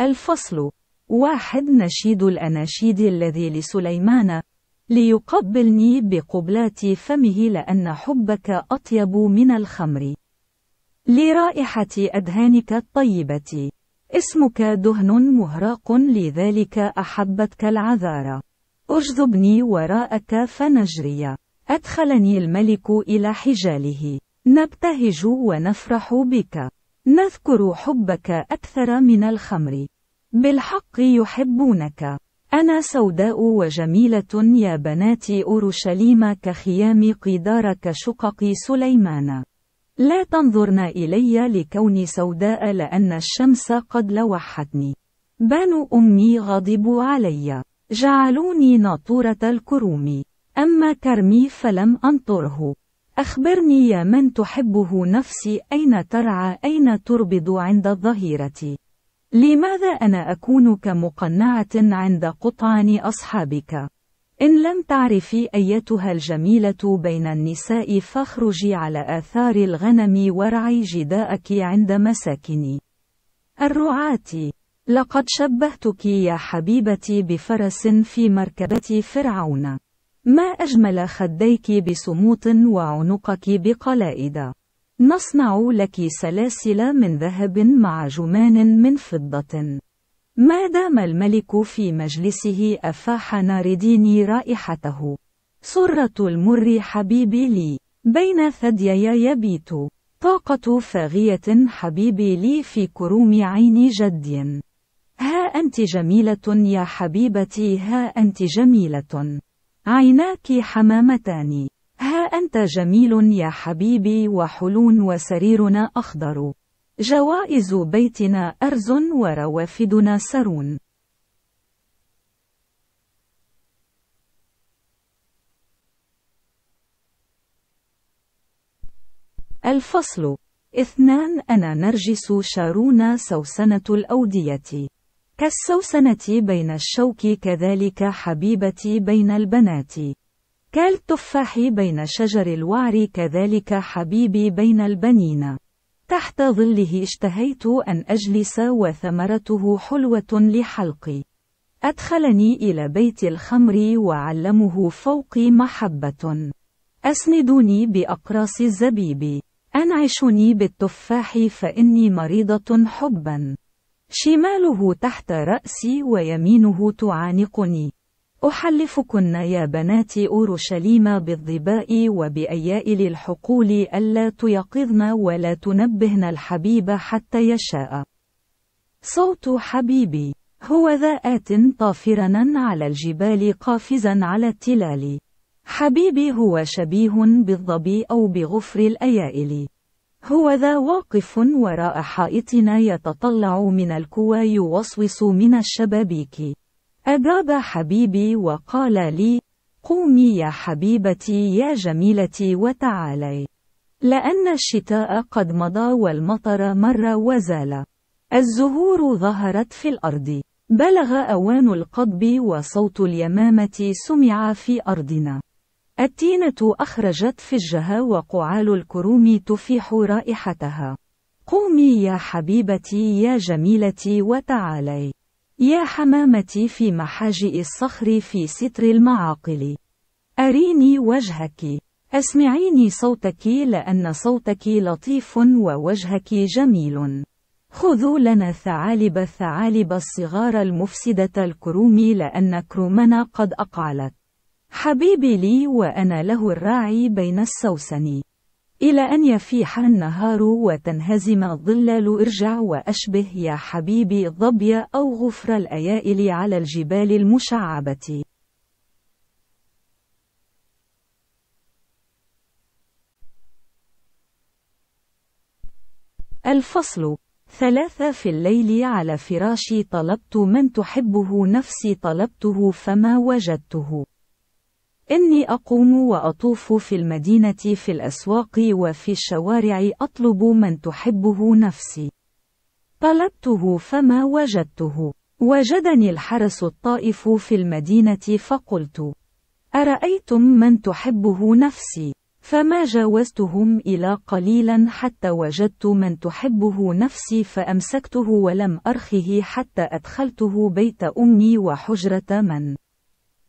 الفصل واحد نشيد الأناشيد الذي لسليمان ليقبلني بقبلات فمه لأن حبك أطيب من الخمر لرائحة أدهانك الطيبة اسمك دهن مهراق لذلك أحبتك العذارى اجذبني وراءك فنجري أدخلني الملك إلى حجاله نبتهج ونفرح بك نذكر حبك أكثر من الخمر. بالحق يحبونك. أنا سوداء وجميلة يا بنات أورشليم كخيام قدار كشقق سليمان. لا تنظرن إلي لكوني سوداء لأن الشمس قد لوحتني. بنو أمي غضبوا علي. جعلوني ناطورة الكروم. أما كرمي فلم أنطره. أخبرني يا من تحبه نفسي أين ترعى أين تربض عند الظهيرة لماذا أنا أكون كمقنعة عند قطعان أصحابك إن لم تعرفي أيتها الجميلة بين النساء فاخرجي على آثار الغنم وارعي جداءك عند مساكن الرعاة لقد شبهتك يا حبيبتي بفرس في مركبة فرعون ما أجمل خديك بسموط وعنقك بقلائد. نصنع لك سلاسل من ذهب مع جمان من فضة. ما دام الملك في مجلسه أفاح نارديني رائحته. سرة المر حبيبي لي، بين ثديي يبيت. طاقة فاغية حبيبي لي في كروم عين جدي. ها أنت جميلة يا حبيبتي ها أنت جميلة. عيناك حمامتان ها أنت جميل يا حبيبي وحلو وسريرنا أخضر جوائز بيتنا أرز وروافدنا سرون الفصل اثنان أنا نرجس شارون سوسنة الأودية كالسوسنة بين الشوك كذلك حبيبتي بين البنات كالتفاح بين شجر الوعر كذلك حبيبي بين البنين تحت ظله اشتهيت أن أجلس وثمرته حلوة لحلقي أدخلني إلى بيت الخمر وعلمه فوقي محبة أسندوني بأقراص الزبيب أنعشني بالتفاح فإني مريضة حبا شماله تحت رأسي ويمينه تعانقني أحلفكن يا بنات أورشليم بالظباء وبأيائل الحقول ألا تيقظن ولا تنبهن الحبيب حتى يشاء. صوت حبيبي هو ذا آت طافرنا على الجبال قافزا على التلال. حبيبي هو شبيه بالظبي أو بغفر الأيائل. هو ذا واقف وراء حائطنا يتطلع من الكوى يوصوص من الشبابيك أجاب حبيبي وقال لي قومي يا حبيبتي يا جميلتي وتعالي لأن الشتاء قد مضى والمطر مر وزال الزهور ظهرت في الأرض بلغ أوان القضب وصوت اليمامة سمع في أرضنا التينة أخرجت فجها وقعال الكروم تفيح رائحتها. قومي يا حبيبتي يا جميلتي وتعالي. يا حمامتي في محاجئ الصخر في ستر المعاقل. أريني وجهك. أسمعيني صوتك لأن صوتك لطيف ووجهك جميل. خذوا لنا ثعالب الثعالب الصغار المفسدة الكروم لأن كرومنا قد أقعلت. حبيبي لي وأنا له الراعي بين السوسن إلى أن يفيح النهار وتنهزم الظلال ارجع وأشبه يا حبيبي الظبي أو غفر الأيائل على الجبال المشعبة الفصل ثلاثة في الليل على فراشي طلبت من تحبه نفسي طلبته فما وجدته إني أقوم وأطوف في المدينة في الأسواق وفي الشوارع أطلب من تحبه نفسي. طلبته فما وجدته. وجدني الحرس الطائف في المدينة فقلت: أرأيتم من تحبه نفسي؟ فما جاوزتهم إلى قليلا حتى وجدت من تحبه نفسي فأمسكته ولم أرخه حتى أدخلته بيت أمي وحجرة من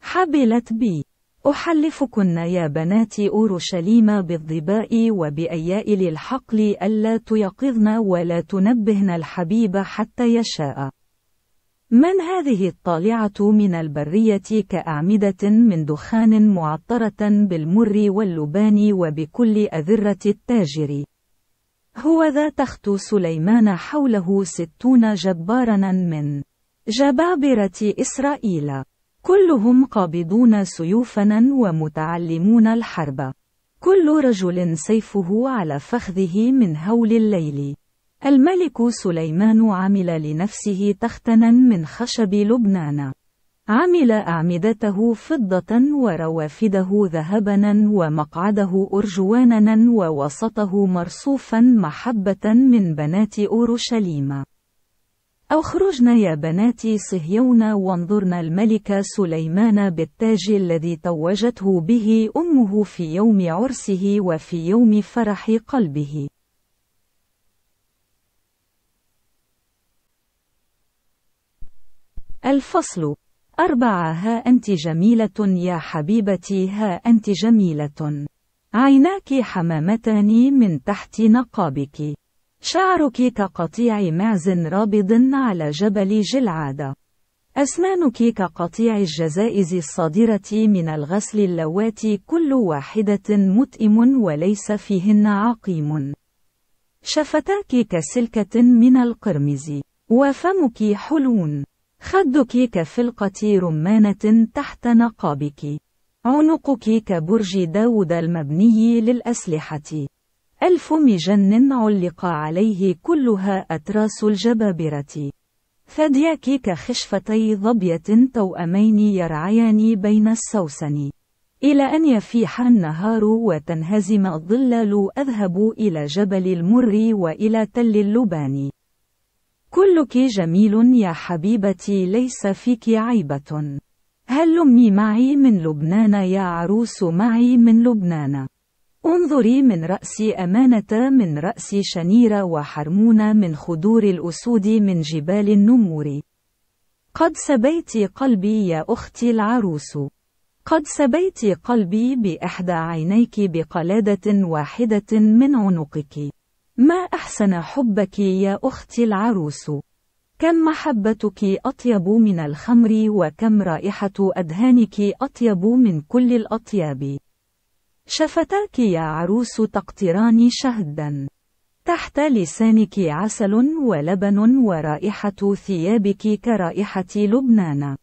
حبلت بي. أحلفكن يا بنات أورشليم بالظباء وبأيائل الحقل ألا تيقظن ولا تنبهن الحبيب حتى يشاء. من هذه الطالعة من البرية كأعمدة من دخان معطرة بالمر واللبان وبكل أذرة التاجر؟ هو ذا تخت سليمان حوله ستون جبارنا من جبابرة إسرائيل. كلهم قابضون سيوفنا ومتعلمون الحرب كل رجل سيفه على فخذه من هول الليل الملك سليمان عمل لنفسه تختنا من خشب لبنان عمل أعمدته فضة وروافده ذهبنا ومقعده أرجوانا ووسطه مرصوفا محبة من بنات أورشليم أو يا بنات صهيون وانظرن الملك سليمان بالتاج الذي توجته به أمه في يوم عرسه وفي يوم فرح قلبه الفصل أربعة ها أنت جميلة يا حبيبتي ها أنت جميلة عيناك حمامتان من تحت نقابك شعرك كقطيع معز رابض على جبل جلعادة. أسنانك كقطيع الجزائز الصادرة من الغسل اللواتي كل واحدة متئم وليس فيهن عقيم. شفتاك كسلكة من القرمز، وفمك حلون. خدك كفلقة رمانة تحت نقابك. عنقك كبرج داود المبني للأسلحة. ألف مجن علق عليه كلها أتراس الجبابرة ثدياك كخشفتي ظبية توأمين يرعيان بين السوسن إلى أن يفيح النهار وتنهزم الظلال أذهب إلى جبل المر وإلى تل اللبان كلك جميل يا حبيبتي ليس فيك عيبة هل أمي معي من لبنان يا عروس معي من لبنان انظري من رأس أمانة من رأس شنيرة وحرمون من خدور الأسود من جبال النمور قد سبيت قلبي يا أختي العروس قد سبيت قلبي بإحدى عينيك بقلادة واحدة من عنقك ما أحسن حبك يا أختي العروس كم محبتك أطيب من الخمر وكم رائحة أدهانك أطيب من كل الأطياب شفتاك يا عروس تقطران شهدا تحت لسانك عسل ولبن ورائحة ثيابك كرائحة لبنان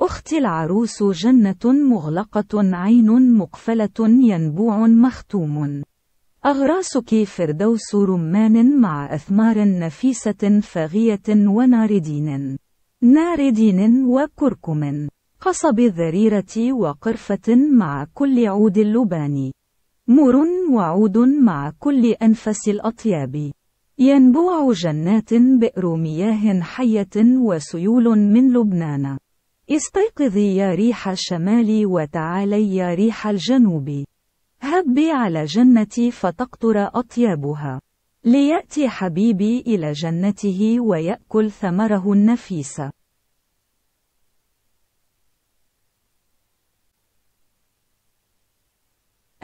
أختي العروس جنة مغلقة عين مقفلة ينبوع مختوم أغراسك فردوس رمان مع أثمار نفيسة فاغية وناردين ناردين وكركم قصب الذريرة وقرفة مع كل عود اللبان مر وعود مع كل أنفس الأطياب ينبوع جنات بئر مياه حية وسيول من لبنان استيقظي يا ريح الشمال وتعالي يا ريح الجنوب هبي على جنتي فتقطر أطيابها ليأتي حبيبي إلى جنته ويأكل ثمره النفيس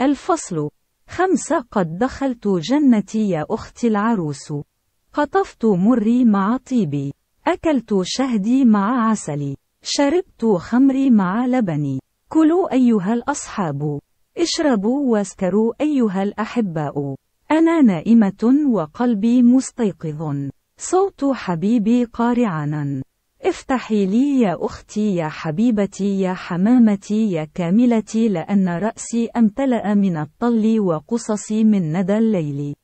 الفصل خمسة قد دخلت جنتي يا أختي العروس قطفت مري مع طيبي أكلت شهدي مع عسلي شربت خمري مع لبني كلوا أيها الأصحاب اشربوا واسكروا أيها الأحباء أنا نائمة وقلبي مستيقظ صوت حبيبي قارعاناً افتحي لي يا أختي يا حبيبتي يا حمامتي يا كاملتي لأن رأسي امتلأ من الطل وقصصي من ندى الليل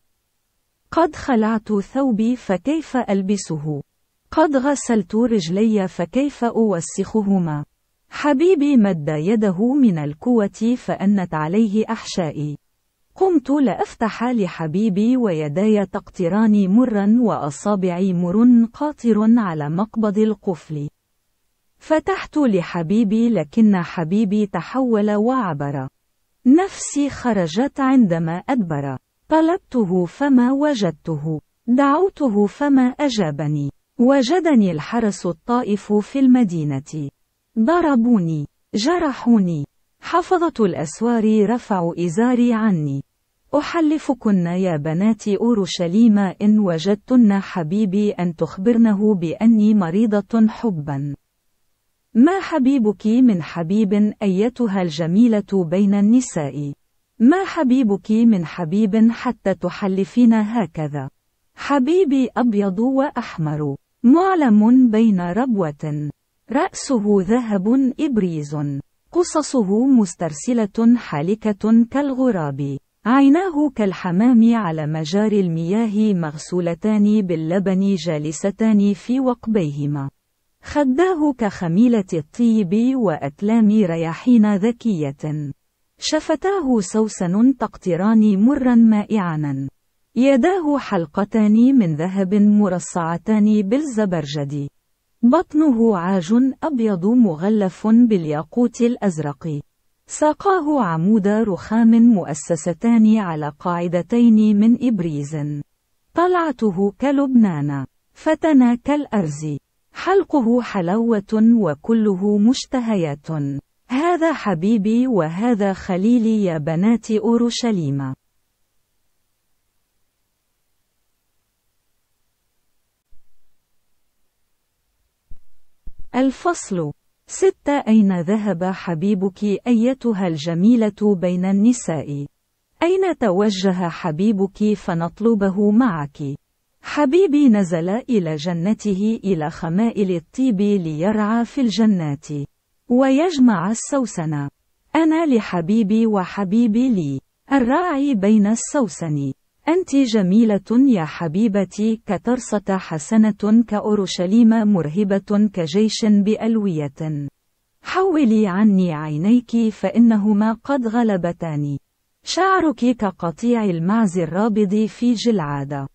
قد خلعت ثوبي فكيف ألبسه قد غسلت رجلي فكيف أوسخهما حبيبي مد يده من الكوة فأنت عليه أحشائي قمت لأفتح لحبيبي ويداي تقطران مرا وأصابعي مر قاطر على مقبض القفل فتحت لحبيبي لكن حبيبي تحول وعبر نفسي خرجت عندما أدبر طلبته فما وجدته دعوته فما أجابني وجدني الحرس الطائف في المدينة ضربوني جرحوني حفظة الأسوار رفعوا إزاري عني أحلفكن يا بنات أورشليم إن وجدتن حبيبي أن تخبرنه بأني مريضة حبا ما حبيبك من حبيب أيتها الجميلة بين النساء ما حبيبك من حبيب حتى تحلفين هكذا حبيبي أبيض وأحمر معلم بين ربوة رأسه ذهب إبريز قصصه مسترسلة حالكة كالغراب عيناه كالحمام على مجاري المياه مغسولتان باللبن جالستان في وقبيهما خداه كخميلة الطيب وأتلام رياحين ذكية شفتاه سوسن تقطران مرا مائعا يداه حلقتان من ذهب مرصعتان بالزبرجد بطنه عاج أبيض مغلف بالياقوت الأزرق ساقاه عمود رخام مؤسستان على قاعدتين من إبريز طلعته كلبنان فتنا كالأرز حلقه حلاوة وكله مشتهيات هذا حبيبي وهذا خليلي يا بنات أورشليم الفصل ستة أين ذهب حبيبك أيتها الجميلة بين النساء؟ أين توجه حبيبك فنطلبه معك؟ حبيبي نزل إلى جنته إلى خمائل الطيب ليرعى في الجنات ويجمع السوسن أنا لحبيبي وحبيبي لي الراعي بين السوسن أنت جميلة يا حبيبتي كترصة حسنة كأورشليم مرهبة كجيش بألوية. حولي عني عينيك فإنهما قد غلبتاني. شعرك كقطيع المعز الرابض في جلعادة.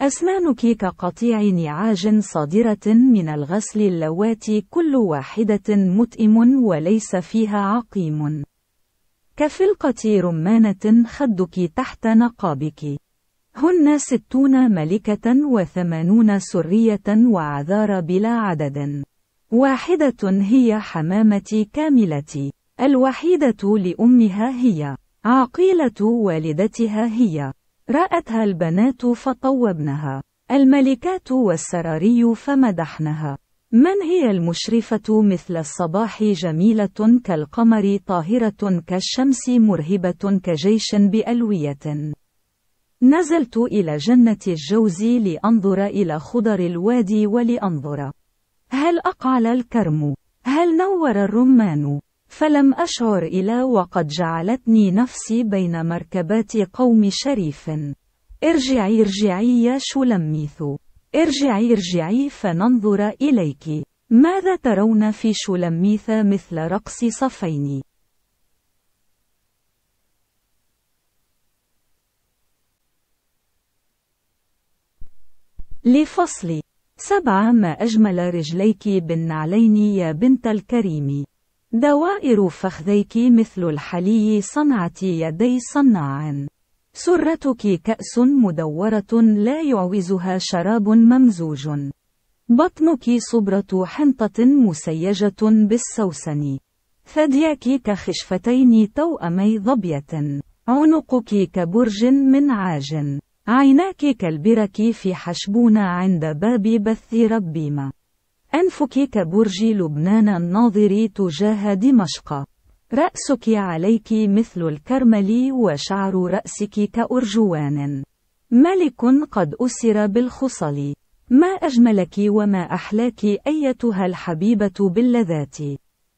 أسنانك كقطيع نعاج صادرة من الغسل اللواتي كل واحدة متئم وليس فيها عقيم. كفلقة رمانة خدك تحت نقابك هن ستون ملكة وثمانون سرية وعذار بلا عدد واحدة هي حمامتي كاملتي الوحيدة لأمها هي عقيلة والدتها هي رأتها البنات فطوبنها الملكات والسراري فمدحنها من هي المشرفة مثل الصباح جميلة كالقمر طاهرة كالشمس مرهبة كجيش بألوية نزلت إلى جنة الجوز لأنظر إلى خضر الوادي ولأنظر هل أقعل الكرم؟ هل نور الرمان؟ فلم أشعر إلى وقد جعلتني نفسي بين مركبات قوم شريف ارجعي ارجعي يا شلميث ارجعي ارجعي فننظر إليك. ماذا ترون في شلميث مثل رقص صفين؟ لفصل سبعة ما أجمل رجليك بالنعلين يا بنت الكريم دوائر فخذيك مثل الحلي صنعت يدي صناع سرتك كأس مدورة لا يعوزها شراب ممزوج بطنك صبرة حنطة مسيجة بالسوسن ثدياك كخشفتين توأمي ظبية عنقك كبرج من عاج عيناك كالبرك في حشبون عند باب بث ربيما. أنفك كبرج لبنان الناظر تجاه دمشق رأسك عليك مثل الكرمل وشعر رأسك كأرجوان ملك قد أسر بالخصل ما أجملك وما أحلاك أيتها الحبيبة باللذات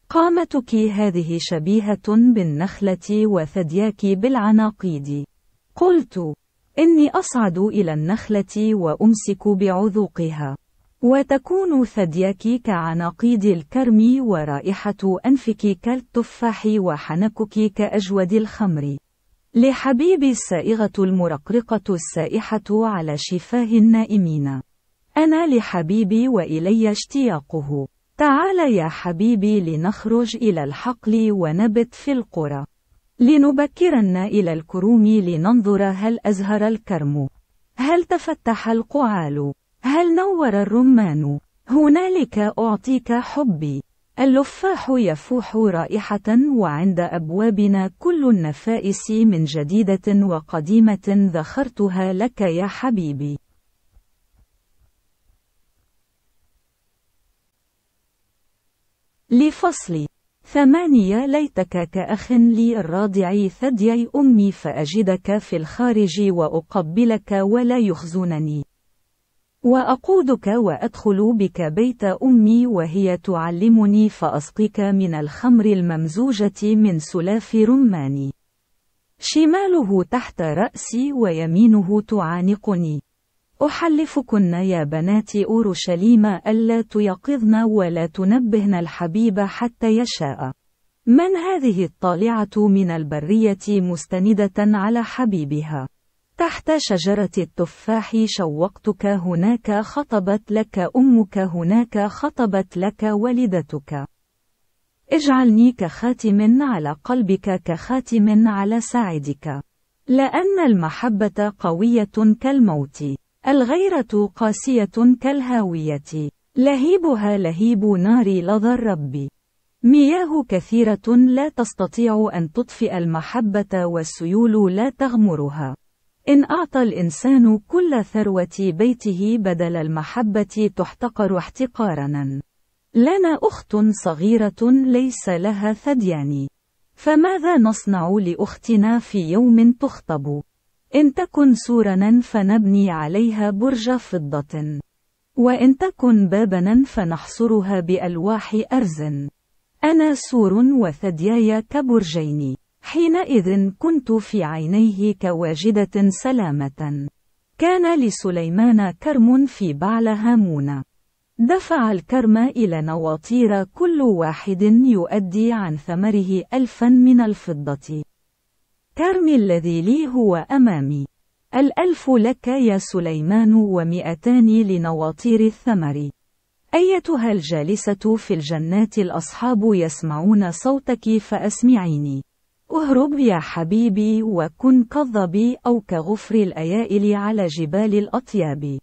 قامتك هذه شبيهة بالنخلة وثدياك بالعناقيد قلت إني أصعد إلى النخلة وأمسك بعذوقها وتكون ثديك كعناقيد الكرم ورائحة أنفك كالتفاح وحنكك كأجود الخمر لحبيبي السائغة المرقرقة السائحة على شفاه النائمين أنا لحبيبي وإلي اشتياقه تعال يا حبيبي لنخرج إلى الحقل ونبت في القرى لنبكرن إلى الكروم لننظر هل أزهر الكرم هل تفتح القعال هل نور الرمان؟ هنالك أعطيك حبي اللفاح يفوح رائحة وعند أبوابنا كل النفائس من جديدة وقديمة ذخرتها لك يا حبيبي لفصل ثمانية ليتك كأخ لي الراضع ثديي أمي فأجدك في الخارج وأقبلك ولا يخزنني وأقودك وأدخل بك بيت أمي وهي تعلمني فأسقيك من الخمر الممزوجة من سلاف رماني شماله تحت رأسي ويمينه تعانقني أحلفكن يا بنات أورشليم ألا تيقظن ولا تنبهن الحبيب حتى يشاء من هذه الطالعة من البرية مستندة على حبيبها تحت شجرة التفاح شوقتك هناك خطبت لك أمك هناك خطبت لك والدتك. اجعلني كخاتم على قلبك كخاتم على ساعدك. لأن المحبة قوية كالموت. الغيرة قاسية كالهاوية. لهيبها لهيب نار لظى الرب. مياه كثيرة لا تستطيع أن تطفئ المحبة والسيول لا تغمرها. إن أعطى الإنسان كل ثروة بيته بدل المحبة تحتقر احتقارًا. لنا أخت صغيرة ليس لها ثديان. فماذا نصنع لأختنا في يوم تخطب؟ إن تكن سورنا فنبني عليها برج فضة. وإن تكن بابنا فنحصرها بألواح أرز. أنا سور وثدياي كبرجين. حينئذ كنت في عينيه كواجدة سلامة. كان لسليمان كرم في بعل هامون. دفع الكرم إلى نواطير كل واحد يؤدي عن ثمره ألفا من الفضة. كرمي الذي لي هو أمامي. الألف لك يا سليمان ومئتان لنواطير الثمر. أيتها الجالسة في الجنات الأصحاب يسمعون صوتك فأسمعيني. اهرب يا حبيبي وكن كالظبي أو كغفر الأيائل على جبال الأطياب